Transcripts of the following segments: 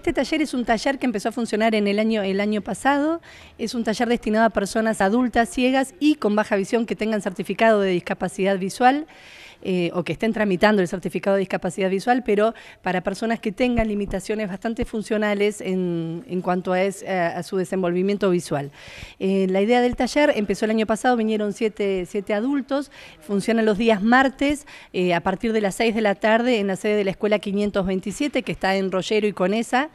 Este taller es un taller que empezó a funcionar en el año, el año pasado. Es un taller destinado a personas adultas, ciegas y con baja visión que tengan certificado de discapacidad visual. Eh, o que estén tramitando el certificado de discapacidad visual, pero para personas que tengan limitaciones bastante funcionales en, cuanto a, su desenvolvimiento visual. Eh, la idea del taller empezó el año pasado, vinieron siete, adultos, funciona los días martes eh, a partir de las 6 de la tarde en la sede de la Escuela 527 que está en Rollero y Conesa.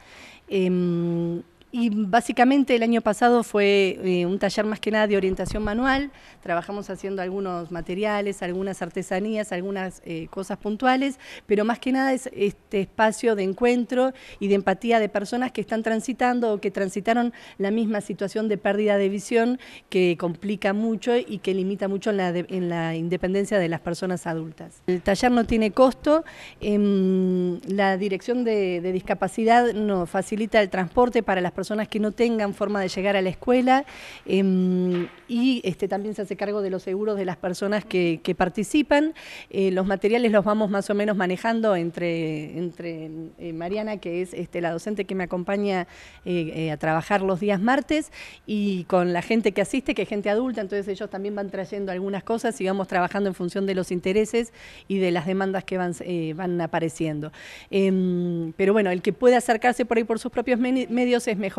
Em, y básicamente el año pasado fue eh, un taller más que nada de orientación manual, trabajamos haciendo algunos materiales, algunas artesanías, algunas eh, cosas puntuales, pero más que nada es este espacio de encuentro y de empatía de personas que están transitando o que transitaron la misma situación de pérdida de visión que complica mucho y que limita mucho en la, en la independencia de las personas adultas. El taller no tiene costo, em, la Dirección de, de Discapacidad nos facilita el transporte para las personas personas que no tengan forma de llegar a la escuela em, y este, también se hace cargo de los seguros de las personas que, participan. Eh, los materiales los vamos más o menos manejando entre, entre eh, Mariana, que es este, la docente que me acompaña eh, a trabajar los días martes, y con la gente que asiste, que es gente adulta, entonces ellos también van trayendo algunas cosas y vamos trabajando en función de los intereses y de las demandas que van, van apareciendo. Em, pero bueno, el que pueda acercarse por ahí por sus propios medios es mejor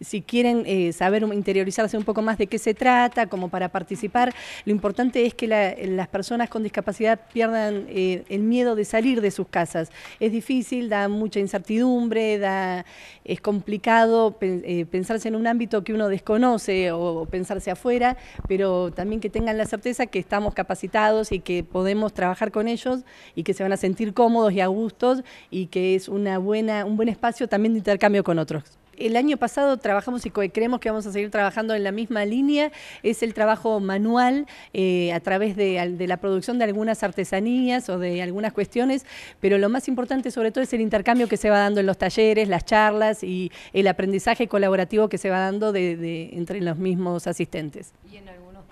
si quieren eh, saber, interiorizarse un poco más de qué se trata, como para participar, lo importante es que las personas con discapacidad pierdan eh, el miedo de salir de sus casas. Es difícil, da mucha incertidumbre, da, es complicado eh, pensarse en un ámbito que uno desconoce o pensarse afuera, pero también que tengan la certeza que estamos capacitados y que podemos trabajar con ellos y que se van a sentir cómodos y a gustos y que es una un buen espacio también de intercambio con otros el año pasado trabajamos y creemos que vamos a seguir trabajando en la misma línea, es el trabajo manual eh, a través de, la producción de algunas artesanías o de algunas cuestiones, pero lo más importante sobre todo es el intercambio que se va dando en los talleres, las charlas y el aprendizaje colaborativo que se va dando de, entre los mismos asistentes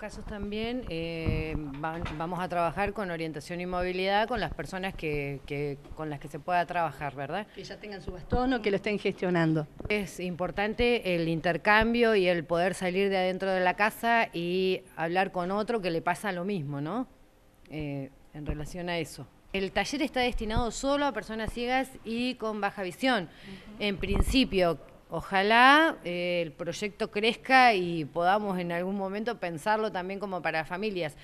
casos también eh, vamos a trabajar con orientación y movilidad con las personas que, con las que se pueda trabajar, ¿verdad? Que ya tengan su bastón o que lo estén gestionando. Es importante el intercambio y el poder salir de adentro de la casa y hablar con otro que le pasa lo mismo, ¿no? Eh, en relación a eso. El taller está destinado solo a personas ciegas y con baja visión. En principio, Ojalá eh, el proyecto crezca y podamos en algún momento pensarlo también como para familias.